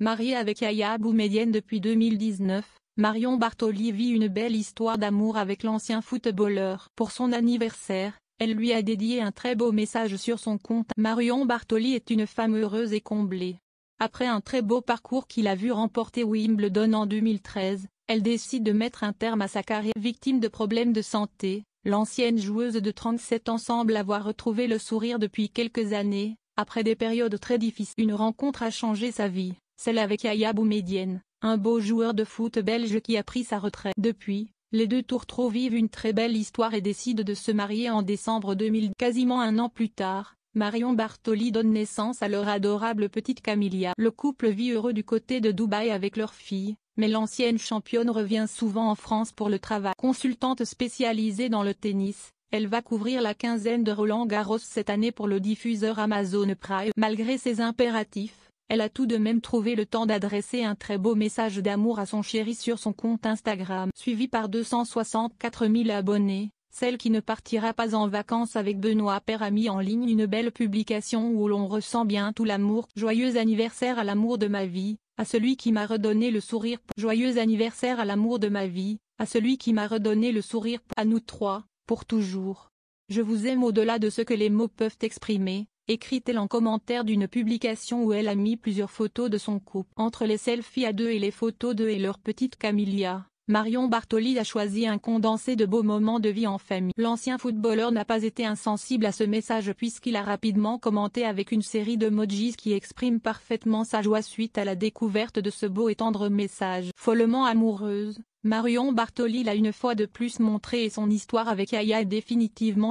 Mariée avec Yaya Boumedienne depuis 2019, Marion Bartoli vit une belle histoire d'amour avec l'ancien footballeur. Pour son anniversaire, elle lui a dédié un très beau message sur son compte. Marion Bartoli est une femme heureuse et comblée. Après un très beau parcours qu'il a vu remporter Wimbledon en 2013, elle décide de mettre un terme à sa carrière. Victime de problèmes de santé, l'ancienne joueuse de 37 ans semble avoir retrouvé le sourire depuis quelques années, après des périodes très difficiles. Une rencontre a changé sa vie celle avec Yaya Boumedienne, un beau joueur de foot belge qui a pris sa retraite. Depuis, les deux tours trop vivent une très belle histoire et décident de se marier en décembre 2000. Quasiment un an plus tard, Marion Bartoli donne naissance à leur adorable petite Camilia. Le couple vit heureux du côté de Dubaï avec leur fille, mais l'ancienne championne revient souvent en France pour le travail. Consultante spécialisée dans le tennis, elle va couvrir la quinzaine de Roland Garros cette année pour le diffuseur Amazon Prime. Malgré ses impératifs, elle a tout de même trouvé le temps d'adresser un très beau message d'amour à son chéri sur son compte Instagram. Suivi par 264 000 abonnés, celle qui ne partira pas en vacances avec Benoît Père a mis en ligne une belle publication où l'on ressent bien tout l'amour. Joyeux anniversaire à l'amour de ma vie, à celui qui m'a redonné le sourire. Joyeux anniversaire à l'amour de ma vie, à celui qui m'a redonné le sourire. À nous trois, pour toujours. Je vous aime au-delà de ce que les mots peuvent exprimer, écrit-elle en commentaire d'une publication où elle a mis plusieurs photos de son couple. Entre les selfies à deux et les photos d'eux et leur petite Camilla, Marion Bartoli a choisi un condensé de beaux moments de vie en famille. L'ancien footballeur n'a pas été insensible à ce message puisqu'il a rapidement commenté avec une série de mojis qui expriment parfaitement sa joie suite à la découverte de ce beau et tendre message. Follement amoureuse, Marion Bartoli l'a une fois de plus montré et son histoire avec Aya est définitivement